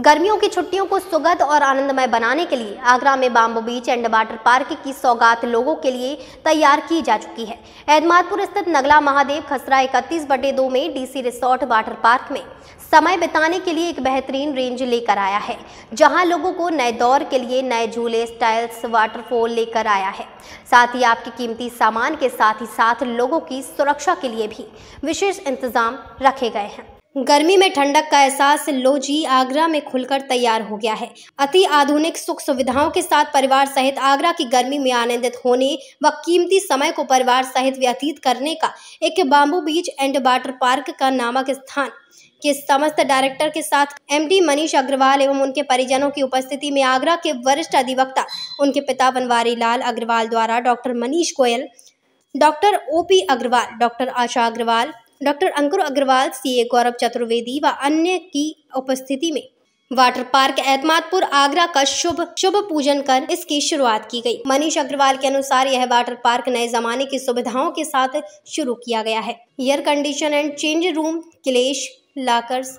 गर्मियों की छुट्टियों को सुगत और आनंदमय बनाने के लिए आगरा में bamboo beach and water park की सौगात लोगों के लिए तैयार की जा चुकी है एदमादपुर स्थित नगला महादेव खसरा इकतीस बटे दो में डीसी रिसोर्ट वाटर पार्क में समय बिताने के लिए एक बेहतरीन रेंज लेकर आया है जहां लोगों को नए दौर के लिए नए झूले स्टाइल्स वाटरफॉल लेकर आया है साथ ही आपके कीमती सामान के साथ ही साथ लोगों की सुरक्षा के लिए भी विशेष इंतजाम रखे गए हैं गर्मी में ठंडक का एहसास लोजी आगरा में खुलकर तैयार हो गया है अति आधुनिक सुख सुविधाओं के साथ परिवार सहित आगरा की गर्मी में आनंदित होने व कीमती समय को परिवार सहित व्यतीत करने का एक bamboo beach and water park का नामक स्थान के समस्त डायरेक्टर के साथ एमडी मनीष अग्रवाल एवं उनके परिजनों की उपस्थिति में आगरा के वरिष्ठ अधिवक्ता उनके पिता बनवारी लाल अग्रवाल द्वारा doctor Manish Goyal doctor O P Agarwal doctor Asha Agarwal doctor Ankur Agarwal C A Gaurav Chaturvedi व अन्य की उपस्थिति में वाटर पार्क एतमादपुर आगरा का शुभ शुभ पूजन कर इसकी शुरुआत की गई मनीष अग्रवाल के अनुसार यह वाटर पार्क नए जमाने की सुविधाओं के साथ शुरू किया गया है air condition and change room क्लेश लाकर्स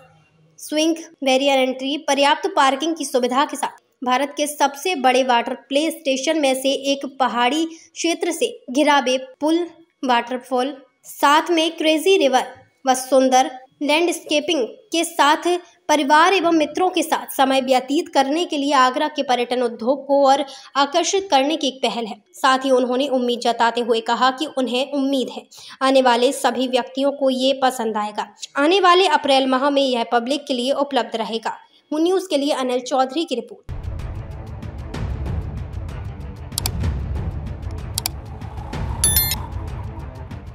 स्विंग बैरियर एंट्री पर्याप्त पार्किंग की सुविधा के साथ भारत के सबसे बड़े वाटर प्ले स्टेशन में से एक पहाड़ी क्षेत्र से घिरा बे पुल वाटरफॉल साथ में क्रेजी रिवर व सुंदर लैंडस्केपिंग के साथ परिवार एवं मित्रों के साथ समय व्यतीत करने के लिए आगरा के पर्यटन उद्योग को और आकर्षित करने की एक पहल है साथ ही उन्होंने उम्मीद जताते हुए कहा कि उन्हें उम्मीद है आने वाले सभी व्यक्तियों को ये पसंद आएगा आने वाले अप्रैल माह में यह पब्लिक के लिए उपलब्ध रहेगा न्यूज़ के लिए अनिल चौधरी की रिपोर्ट